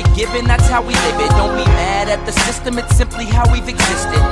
you're given, that's how we live it. Don't be mad at the system, it's simply how we've existed.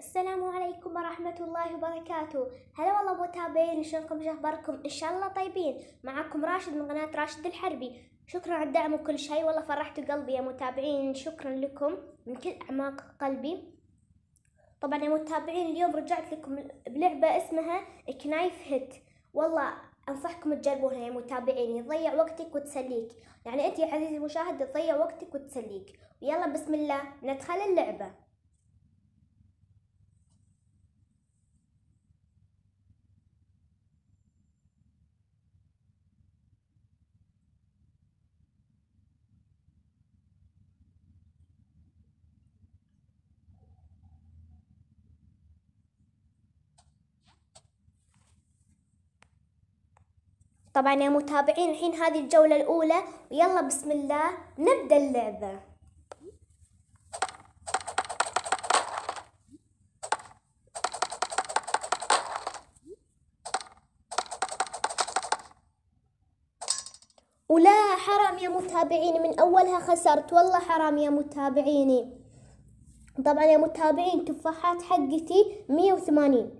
السلام عليكم ورحمة الله وبركاته هلا والله متابعين شلونكم شو اخباركم ان شاء الله طيبين معكم راشد من قناة راشد الحربي شكرا على الدعم وكل شيء والله فرحتوا قلبي يا متابعين شكرا لكم من كل اعماق قلبي طبعا يا متابعين اليوم رجعت لكم بلعبة اسمها كنايف هيت والله انصحكم تجربوها يا يعني متابعيني تضيع وقتك وتسليك يعني انت يا عزيزي المشاهد تضيع وقتك وتسليك ويلا بسم الله ندخل اللعبه طبعا يا متابعين الحين هذه الجولة الأولى ويلا بسم الله نبدأ اللعبة ولا حرام يا متابعيني من أولها خسرت والله حرام يا متابعيني طبعا يا متابعين تفاحات حقتي مية وثمانين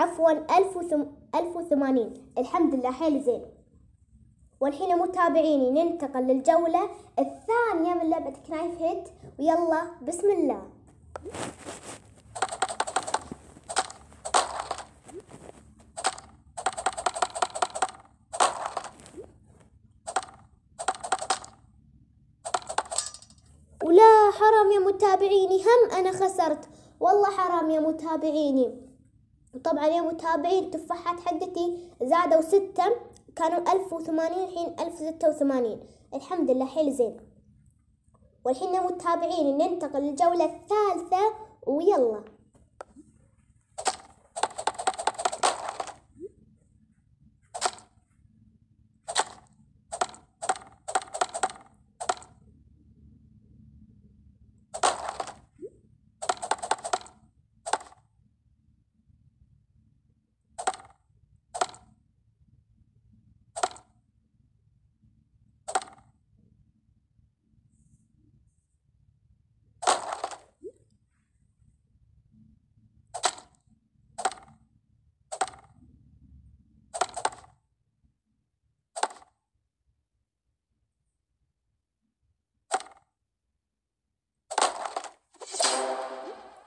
عفوا ألف وثم ألف وثمانين الحمد لله حيل زين والحين متابعيني ننتقل للجولة الثانية من لعبة كنايف هيت ويلا بسم الله ولا حرام يا متابعيني هم أنا خسرت والله حرام يا متابعيني طبعا يا متابعين التفاحات حقتي زادوا ستة كانوا ألف وثمانين الحين ألف وستة وثمانين الحمد لله حيل زين والحين يا متابعين ننتقل للجولة الثالثة ويلا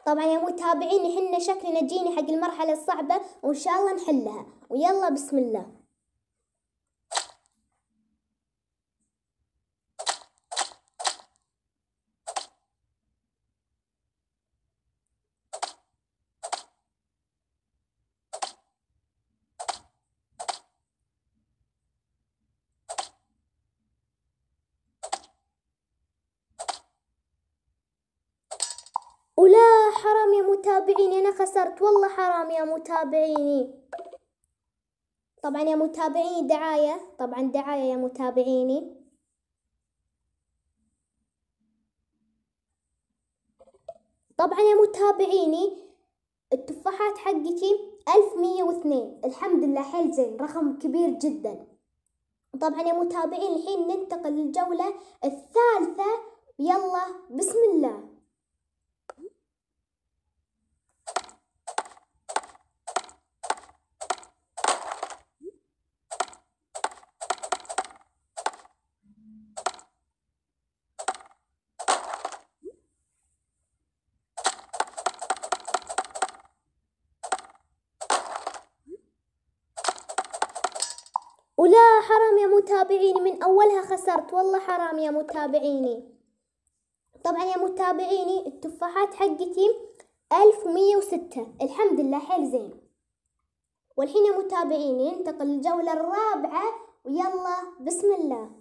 طبعا يا متابعين احنا شكلنا جيني حق المرحلة الصعبة وان شاء الله نحلها ويلا بسم الله حرام يا متابعيني أنا خسرت والله حرام يا متابعيني طبعا يا متابعيني دعاية طبعا دعاية يا متابعيني طبعا يا متابعيني التفاحات حقتي ألف مية واثنين الحمد لله حيل زين رقم كبير جدا طبعا يا متابعين الحين ننتقل للجولة الثالثة يلا بسم الله ولا حرام يا متابعيني من أولها خسرت والله حرام يا متابعيني طبعا يا متابعيني التفاحات حقتي ألف ومية وستة الحمد لله حيل زين والحين يا متابعيني ننتقل للجولة الرابعة ويلا بسم الله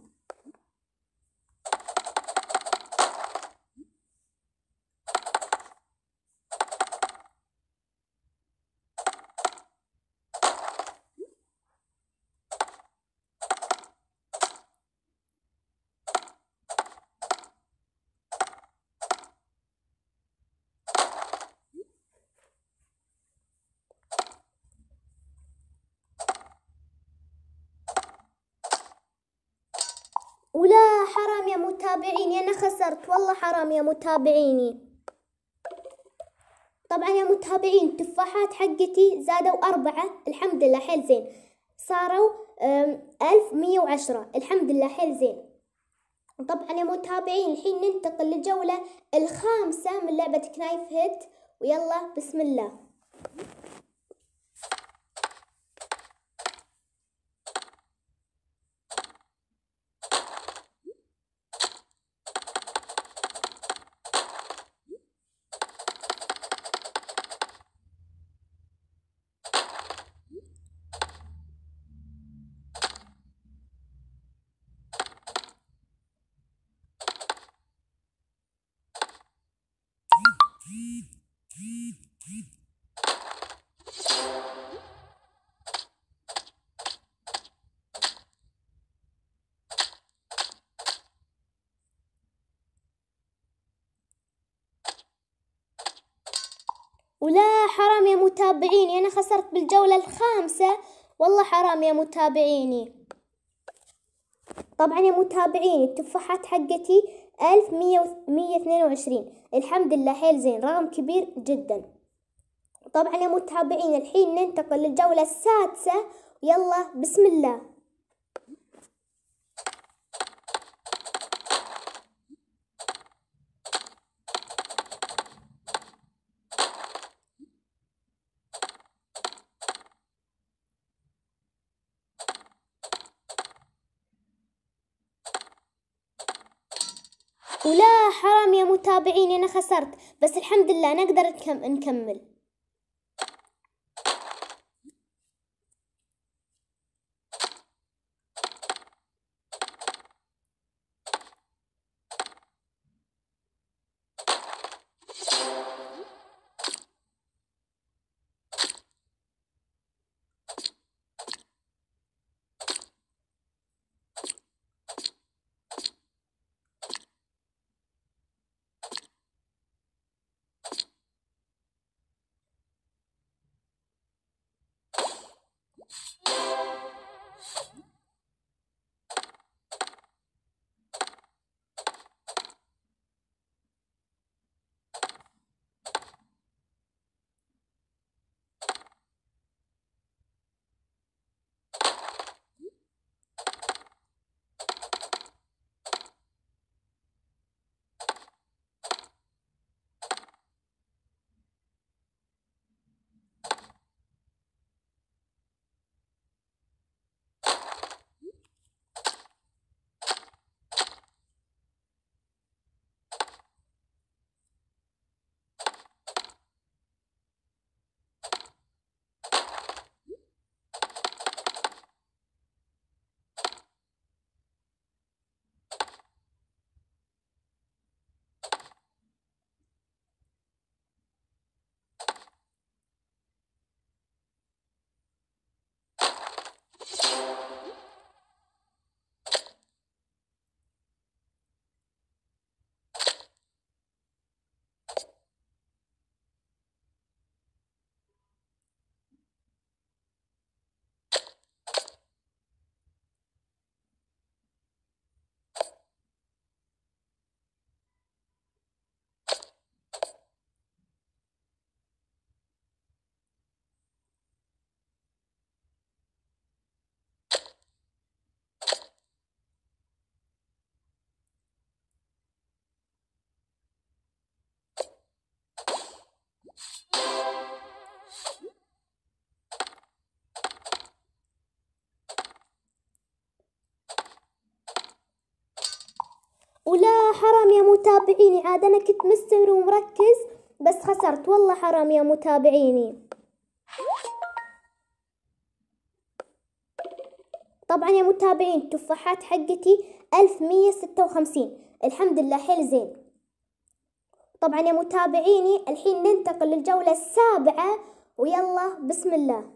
حرام يا متابعيني أنا خسرت والله حرام يا متابعيني طبعا يا متابعين التفاحات حقتي زادوا أربعة الحمد لله حيل زين صاروا ألف مية وعشرة الحمد لله حيل زين طبعا يا متابعين الحين ننتقل للجولة الخامسة من لعبة كنايف هيت ويلا بسم الله ولا حرام يا متابعيني أنا خسرت بالجولة الخامسة والله حرام يا متابعيني طبعا يا متابعيني التفاحات حقتي ألف مية اثنين وعشرين الحمد لله حيل زين رقم كبير جدا طبعا يا متابعين الحين ننتقل للجولة السادسة يلا بسم الله طبيعي إني أنا خسرت بس الحمد لله نقدر نكمل يا متابعيني عاد انا كنت مستمر ومركز بس خسرت والله حرام يا متابعيني طبعا يا متابعين التفاحات حقتي 1156 الحمد لله حيل زين طبعا يا متابعيني الحين ننتقل للجولة السابعة ويلا بسم الله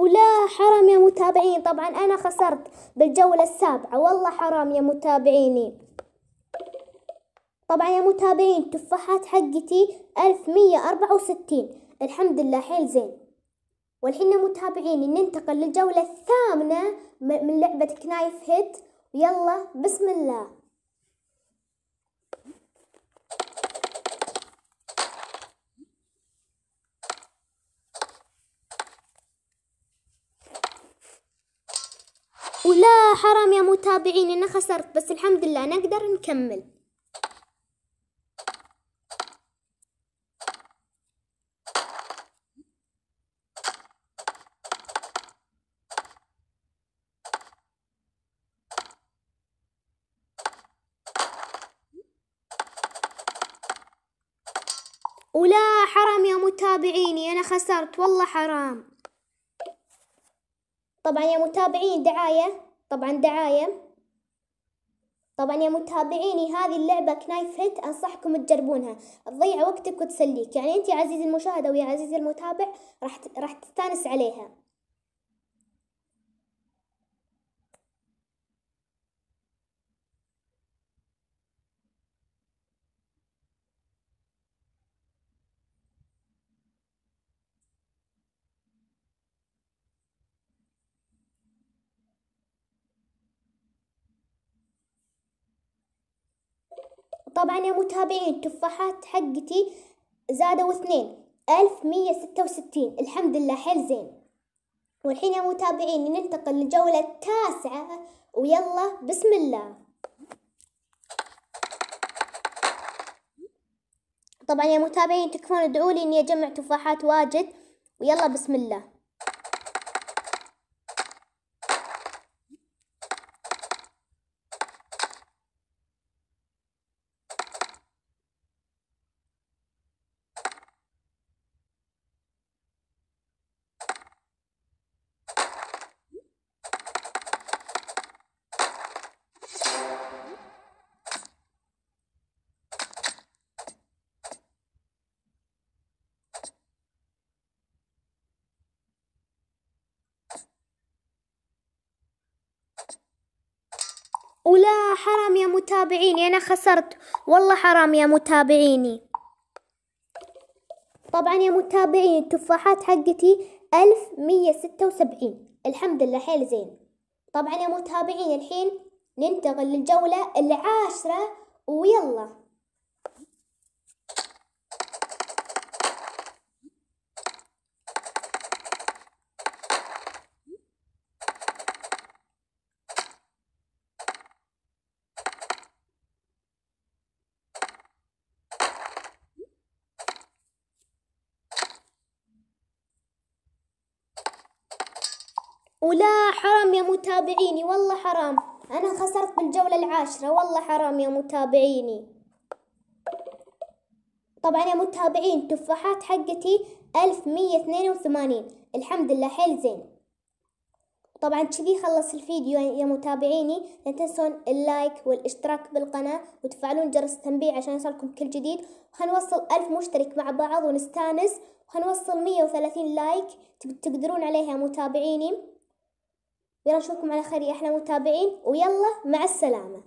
ولا حرام يا متابعين طبعا أنا خسرت بالجولة السابعة والله حرام يا متابعيني طبعا يا متابعين تفاحات حقتي ألف مية أربعة وستين الحمد لله حيل زين والحين يا متابعيني ننتقل للجولة الثامنة من لعبة كنايف هيت ويلا بسم الله لا حرام يا متابعين انا خسرت بس الحمد لله نقدر نكمل ولا حرام يا متابعيني انا خسرت والله حرام طبعا يا متابعين دعايه طبعا دعاية طبعا يا متابعيني هذه اللعبة كنايف هيت أنصحكم تجربونها تضيع وقتك وتسليك يعني أنت يا عزيزي المشاهدة ويا عزيزي المتابع راح تستانس عليها طبعا يا متابعين التفاحات حقتي زادوا اثنين ألف مية ستة وستين الحمد لله حيل زين والحين يا متابعين ننتقل للجولة التاسعة ويلا بسم الله طبعا يا متابعين تكفون ادعوا لي اني اجمع تفاحات واجد ويلا بسم الله ولا حرام يا متابعيني أنا خسرت والله حرام يا متابعيني طبعا يا متابعيني التفاحات حقتي ألف مية ستة وسبعين الحمد لله حيل زين طبعا يا متابعيني الحين ننتقل للجولة العاشرة ويلا ولا حرام يا متابعيني والله حرام أنا خسرت بالجولة العاشرة والله حرام يا متابعيني طبعا يا متابعين تفاحات حقتي ألف مية اثنين وثمانين الحمد لله حيل زين طبعا كذي خلص الفيديو يا متابعيني لا تنسون اللايك والاشتراك بالقناة وتفعلون جرس التنبيه عشان يصلكم كل جديد وحنوصل ألف مشترك مع بعض ونستانس وحنوصل مية وثلاثين لايك تقدرون عليها يا متابعيني يلا نشوفكم على خير يا أحلى متابعين ويلا مع السلامة